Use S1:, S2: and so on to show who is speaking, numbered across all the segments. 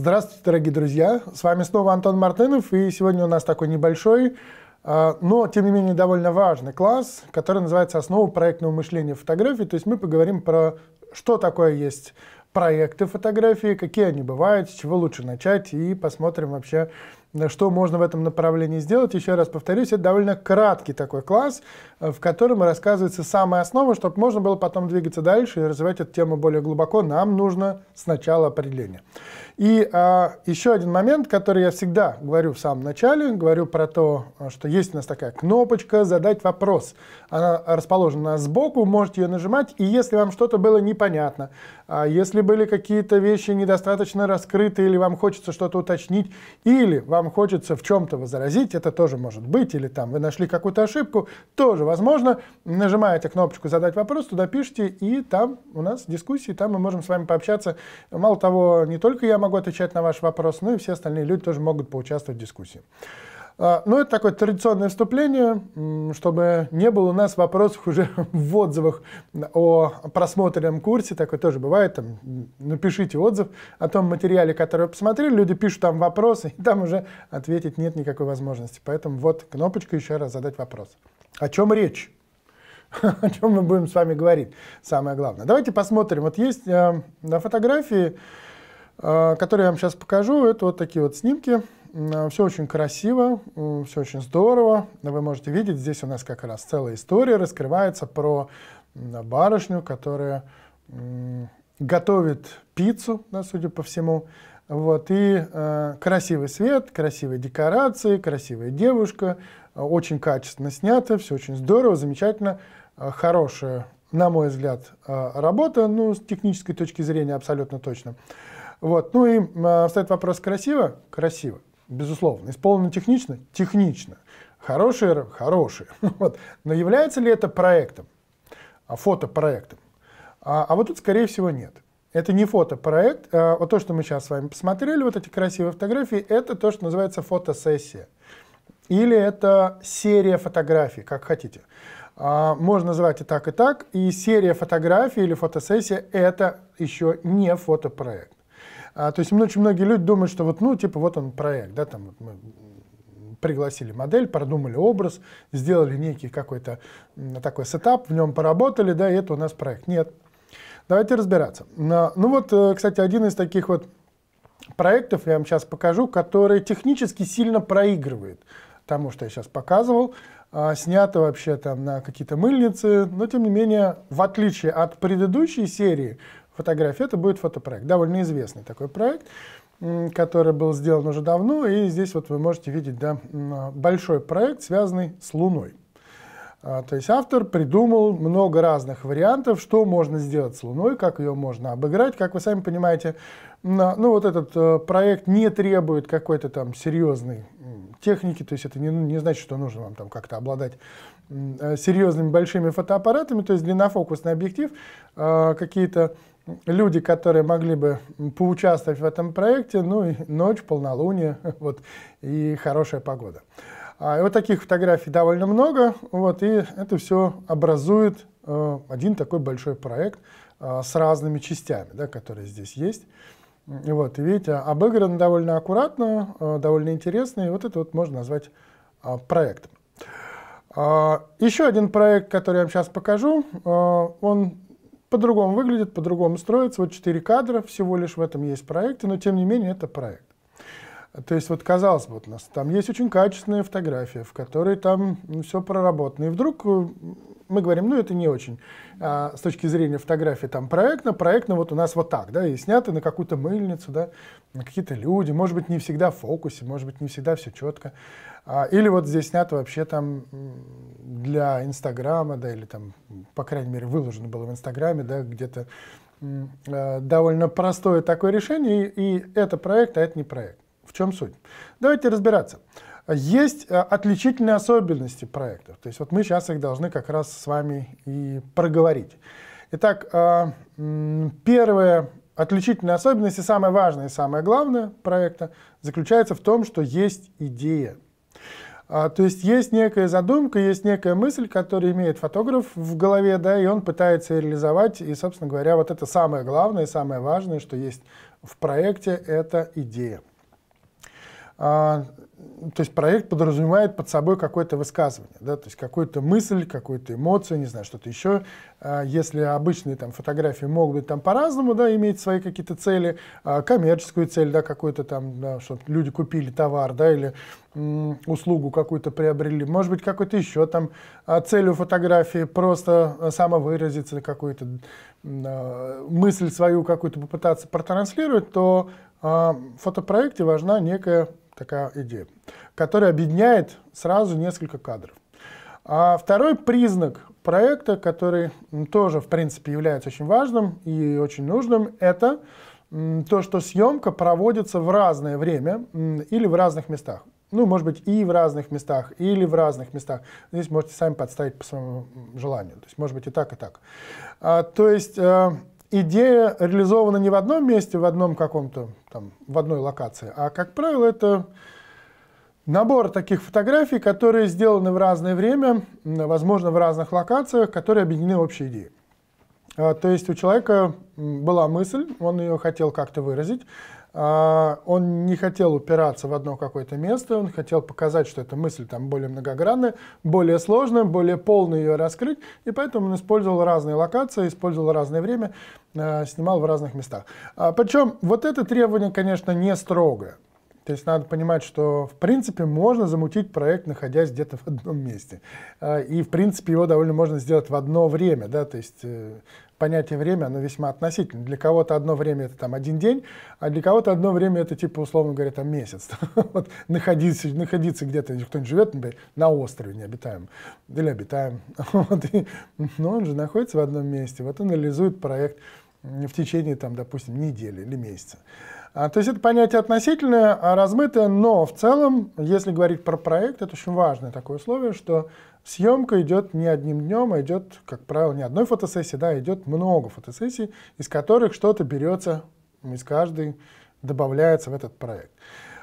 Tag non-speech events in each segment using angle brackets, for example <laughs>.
S1: Здравствуйте, дорогие друзья! С вами снова Антон Мартынов, и сегодня у нас такой небольшой, а, но, тем не менее, довольно важный класс, который называется «Основа проектного мышления фотографии». То есть мы поговорим про что такое есть проекты фотографии, какие они бывают, с чего лучше начать, и посмотрим вообще, что можно в этом направлении сделать. Еще раз повторюсь, это довольно краткий такой класс, э, в котором рассказывается самая основа, чтобы можно было потом двигаться дальше и развивать эту тему более глубоко. Нам нужно сначала определение. И а, еще один момент, который я всегда говорю в самом начале, говорю про то, э, что есть у нас такая кнопочка «Задать вопрос». Она расположена сбоку, можете ее нажимать, и если вам что-то было непонятно, а если были какие-то вещи недостаточно раскрыты, или вам хочется что-то уточнить, или вам вам хочется в чем-то возразить, это тоже может быть, или там вы нашли какую-то ошибку, тоже возможно. Нажимаете кнопочку «Задать вопрос», туда пишите, и там у нас дискуссии, там мы можем с вами пообщаться. Мало того, не только я могу отвечать на ваш вопрос, но и все остальные люди тоже могут поучаствовать в дискуссии. А, ну, это такое традиционное вступление, чтобы не было у нас вопросов уже <laughs> в отзывах о просмотренном курсе, такое тоже бывает, там, напишите отзыв о том материале, который вы посмотрели, люди пишут там вопросы, и там уже ответить нет никакой возможности. Поэтому вот кнопочка еще раз задать вопрос. О чем речь? <laughs> О чем мы будем с вами говорить, самое главное. Давайте посмотрим. Вот есть э, на фотографии, э, которые я вам сейчас покажу, это вот такие вот снимки, Э, все очень красиво, все очень здорово. Вы можете видеть, здесь у нас как раз целая история раскрывается про барышню, которая готовит пиццу, да, судя по всему. Вот, и э, красивый свет, красивые декорации, красивая девушка, э, очень качественно снято, все очень здорово, замечательно, э, хорошая, на мой взгляд, работа, ну, с технической точки зрения абсолютно точно. Вот, ну и э, встает вопрос красиво? Красиво безусловно. Исполнено технично? Технично. хорошие, хорошие. <laughs> Вот. Но является ли это проектом? А, фотопроектом? А, а вот тут, скорее всего, нет. Это не фотопроект. А, вот то, что мы сейчас с вами посмотрели, вот эти красивые фотографии, это то, что называется фотосессия. Или это серия фотографий, как хотите. А, можно называть и так, и так. И серия фотографий или фотосессия – это еще не фотопроект. А, то есть очень многие люди думают, что вот, ну, типа, вот он проект, да, там вот мы пригласили модель, продумали образ, сделали некий какой-то такой сетап, в нем поработали, да, и это у нас проект. Нет. Давайте разбираться. Ну вот, э, кстати, один из таких вот проектов, я вам сейчас покажу, который технически сильно проигрывает тому, что я сейчас показывал. А, снято вообще там на какие-то мыльницы, но тем не менее, в отличие от предыдущей серии, фотографий. Это будет фотопроект, довольно известный такой проект, который был сделан уже давно, и здесь вот вы можете видеть да, а, большой проект, связанный с Луной. А, то есть автор придумал много разных вариантов, что можно сделать с Луной, как ее можно обыграть. Как вы сами понимаете, а, ну вот этот э, проект не требует какой-то там серьезной техники, то есть это не, ну, не значит, что нужно вам там как-то обладать э, серьезными большими фотоаппаратами, то есть длиннофокусный объектив, какие-то люди, которые могли бы поучаствовать в этом проекте, ну и ночь, полнолуние, <laughs> вот, и хорошая погода. А, вот таких фотографий довольно много, вот, и это все образует э, один такой большой проект э, с разными частями, да, которые здесь есть. И Вот, и видите, обыгран довольно аккуратно, э, довольно интересно, и вот это вот можно назвать э, проектом. А, Еще один проект, который я вам сейчас покажу, э, он по-другому выглядит, по-другому строится. Вот четыре кадра всего лишь в этом есть проекте, но тем не менее это проект. То есть вот казалось бы, вот у нас там есть очень качественные фотографии, в которой там ну, все проработано. И вдруг э, мы говорим, ну это не очень а, с точки зрения фотографии там проектно, проектно вот у нас вот так, да, и снято на какую-то мыльницу, да, на какие-то люди, может быть, не всегда в фокусе, может быть, не всегда все четко. А, или вот здесь снято вообще там для Инстаграма, да, или там, по крайней мере, выложено было в Инстаграме, да, где-то а, довольно простое такое решение, и, и это проект, а это не проект. В чем суть? Давайте разбираться. Есть э, отличительные особенности проектов. То есть вот мы сейчас их должны как раз с вами и проговорить. Итак, э, первая отличительная особенность и самое важное, и самое главное проекта заключается в том, что есть идея. А, то есть есть некая задумка, есть некая мысль, которую имеет фотограф в голове, да, и он пытается реализовать. И, собственно говоря, вот это самое главное самое важное, что есть в проекте, это идея. А, то есть проект подразумевает под собой какое-то высказывание, да, то есть какую-то мысль, какую-то эмоцию, не знаю, что-то еще. А, если обычные там фотографии могут быть там по-разному, да, иметь свои какие-то цели, а, коммерческую цель, да, какую-то там, да, чтобы люди купили товар, да, или услугу какую-то приобрели, может быть, какой-то еще там а, целью фотографии просто самовыразиться, какую-то мысль свою какую-то попытаться протранслировать, то в фотопроекте важна некая такая идея, которая объединяет сразу несколько кадров. А второй признак проекта, который тоже, в принципе, является очень важным и очень нужным, это то, что съемка проводится в разное время или в разных местах. Ну, может быть, и в разных местах, или в разных местах. Здесь можете сами подставить по своему желанию. То есть, может быть, и так, и так. А, то есть, э, идея реализована не в одном месте, в одном каком-то, там, в одной локации, а, как правило, это набор таких фотографий, которые сделаны в разное время, возможно, в разных локациях, которые объединены общей идеей. А, то есть у человека была мысль, он ее хотел как-то выразить, а, он не хотел упираться в одно какое-то место, он хотел показать, что эта мысль там более многогранная, более сложная, более полно ее раскрыть, и поэтому он использовал разные локации, использовал разное время, э, снимал в разных местах. А, Причем вот это требование, конечно, не строгое. То есть надо понимать, что в принципе можно замутить проект, находясь где-то в одном месте. А, и в принципе его довольно можно сделать в одно время, да, то есть э, понятие время, оно весьма относительно. Для кого-то одно время это там один день, а для кого-то одно время это типа, условно говоря, там месяц. <laughs> вот, находиться, находиться где-то, кто-нибудь живет, например, на острове необитаемом или обитаем. <laughs> вот, и, но ну, он же находится в одном месте, вот он реализует проект в течение, там, допустим, недели или месяца. А, то есть это понятие относительное, а размытое, но в целом, если говорить про проект, это очень важное такое условие, что съемка идет не одним днем, а идет, как правило, не одной фотосессии, да, а идет много фотосессий, из которых что-то берется из каждой, добавляется в этот проект.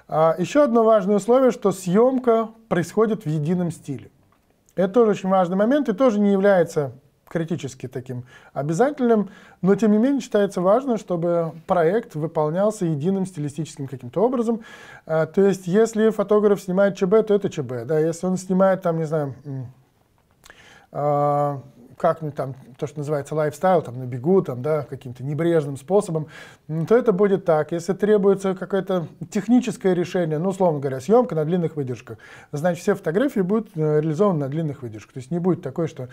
S1: еще одно важное условие, что съемка происходит в едином стиле. Это тоже очень важный момент и тоже не является критически таким обязательным, но тем не менее считается важно, чтобы проект выполнялся единым стилистическим каким-то образом. Э, то есть, если фотограф снимает ЧБ, то это ЧБ, да, если он снимает там, не знаю, а, как ну, там, то, что называется лайфстайл, там, на бегу, там, да, каким-то небрежным способом, то это будет так. Если требуется какое-то техническое решение, ну, условно говоря, съемка на длинных выдержках, значит, все фотографии будут э, реализованы на длинных выдержках. То есть не будет такое, что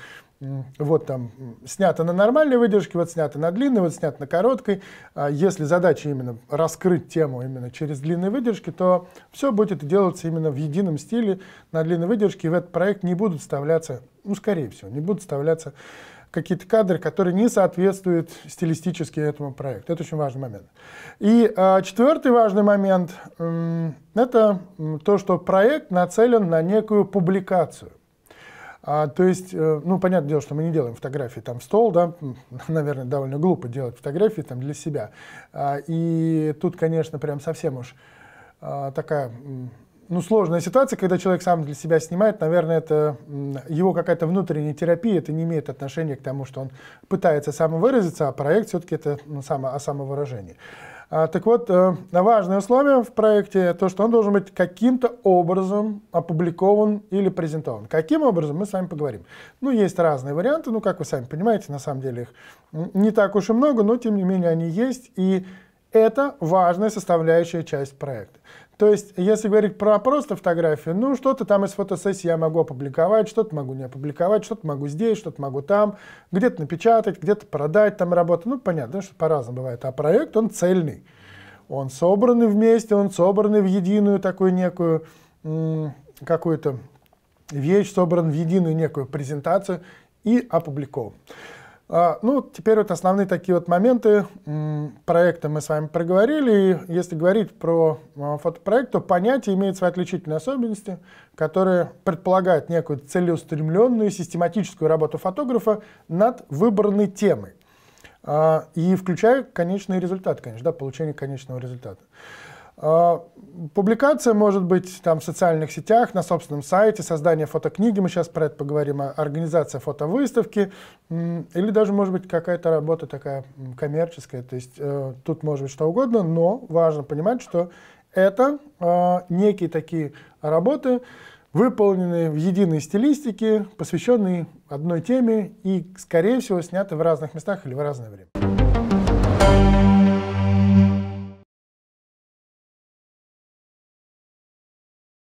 S1: вот там снято на нормальной выдержке, вот снято на длинной, вот снято на короткой. А если задача именно раскрыть тему именно через длинные выдержки, то все будет делаться именно в едином стиле на длинной выдержке, и в этот проект не будут вставляться ну, скорее всего, не будут вставляться какие-то кадры, которые не соответствуют стилистически этому проекту. Это очень важный момент. И э, четвертый важный момент э, – это то, что проект нацелен на некую публикацию. А, то есть, э, ну, понятное дело, что мы не делаем фотографии там в стол, да, <laughs> наверное, довольно глупо делать фотографии там для себя. А, и тут, конечно, прям совсем уж э, такая ну, сложная ситуация, когда человек сам для себя снимает, наверное, это его какая-то внутренняя терапия, это не имеет отношения к тому, что он пытается самовыразиться, а проект все-таки это ну, само, о самовыражении. А, так вот, э, важное условие в проекте то, что он должен быть каким-то образом опубликован или презентован. Каким образом, мы с вами поговорим. Ну, есть разные варианты, ну, как вы сами понимаете, на самом деле их не так уж и много, но, тем не менее, они есть, и это важная составляющая часть проекта. То есть, если говорить про просто фотографии, ну, что-то там из фотосессии я могу опубликовать, что-то могу не опубликовать, что-то могу здесь, что-то могу там, где-то напечатать, где-то продать там работу. Ну, понятно, что по-разному бывает. А проект, он цельный. Он собранный вместе, он собранный в единую такую некую какую-то вещь, собран в единую некую презентацию и опубликован. А, ну, теперь вот основные такие вот моменты проекта мы с вами проговорили. И если говорить про а, фотопроект, то понятие имеет свои отличительные особенности, которые предполагают некую целеустремленную систематическую работу фотографа над выбранной темой. А, и включая конечный результат, конечно, да, получение конечного результата. А, публикация может быть там в социальных сетях, на собственном сайте, создание фотокниги, мы сейчас про это поговорим, а, организация фотовыставки, или даже может быть какая-то работа такая коммерческая, то есть э, тут может быть что угодно, но важно понимать, что это а, некие такие работы, выполненные в единой стилистике, посвященные одной теме и, скорее всего, сняты в разных местах или в разное время.